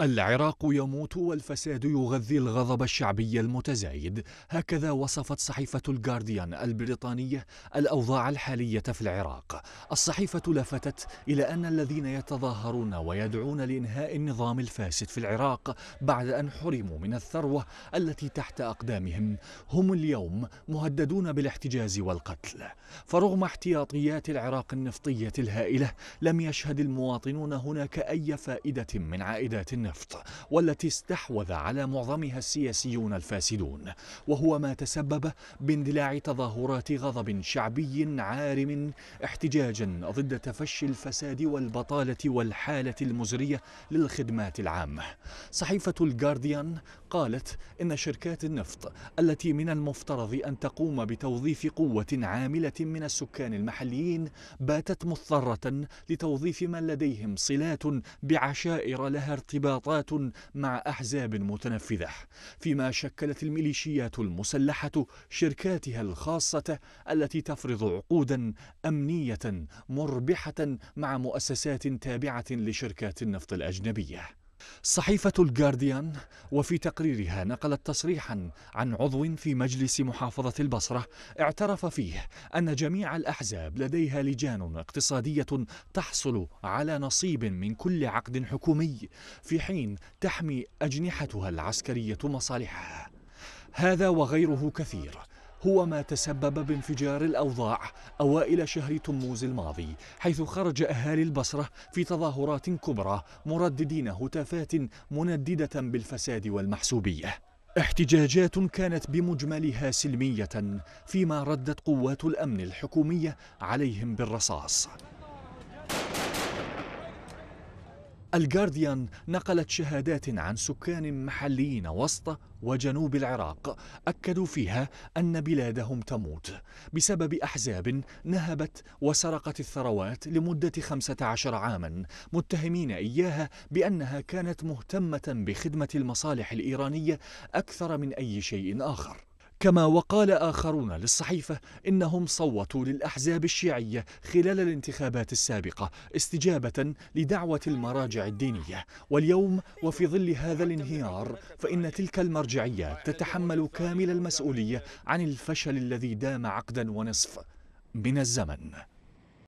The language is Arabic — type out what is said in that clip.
العراق يموت والفساد يغذي الغضب الشعبي المتزايد هكذا وصفت صحيفة الجارديان البريطانية الأوضاع الحالية في العراق الصحيفة لفتت إلى أن الذين يتظاهرون ويدعون لإنهاء النظام الفاسد في العراق بعد أن حرموا من الثروة التي تحت أقدامهم هم اليوم مهددون بالاحتجاز والقتل فرغم احتياطيات العراق النفطية الهائلة لم يشهد المواطنون هناك أي فائدة من عائدات النفط والتي استحوذ على معظمها السياسيون الفاسدون وهو ما تسبب باندلاع تظاهرات غضب شعبي عارم احتجاجا ضد تفشي الفساد والبطالة والحالة المزرية للخدمات العامة صحيفة الجارديان قالت إن شركات النفط التي من المفترض أن تقوم بتوظيف قوة عاملة من السكان المحليين باتت مضطرة لتوظيف من لديهم صلات بعشائر لها ارتباط نشاطات مع أحزاب متنفذة فيما شكلت الميليشيات المسلحة شركاتها الخاصة التي تفرض عقودا أمنية مربحة مع مؤسسات تابعة لشركات النفط الأجنبية صحيفة الجارديان وفي تقريرها نقلت تصريحا عن عضو في مجلس محافظة البصرة اعترف فيه أن جميع الأحزاب لديها لجان اقتصادية تحصل على نصيب من كل عقد حكومي في حين تحمي أجنحتها العسكرية مصالحها هذا وغيره كثير هو ما تسبب بانفجار الأوضاع أوائل شهر تموز الماضي حيث خرج أهالي البصرة في تظاهرات كبرى مرددين هتافات منددة بالفساد والمحسوبية احتجاجات كانت بمجملها سلمية فيما ردت قوات الأمن الحكومية عليهم بالرصاص الجارديان نقلت شهادات عن سكان محليين وسط وجنوب العراق أكدوا فيها أن بلادهم تموت بسبب أحزاب نهبت وسرقت الثروات لمدة 15 عاما متهمين إياها بأنها كانت مهتمة بخدمة المصالح الإيرانية أكثر من أي شيء آخر كما وقال آخرون للصحيفة إنهم صوتوا للأحزاب الشيعية خلال الانتخابات السابقة استجابة لدعوة المراجع الدينية واليوم وفي ظل هذا الانهيار فإن تلك المرجعيات تتحمل كامل المسؤولية عن الفشل الذي دام عقدا ونصف من الزمن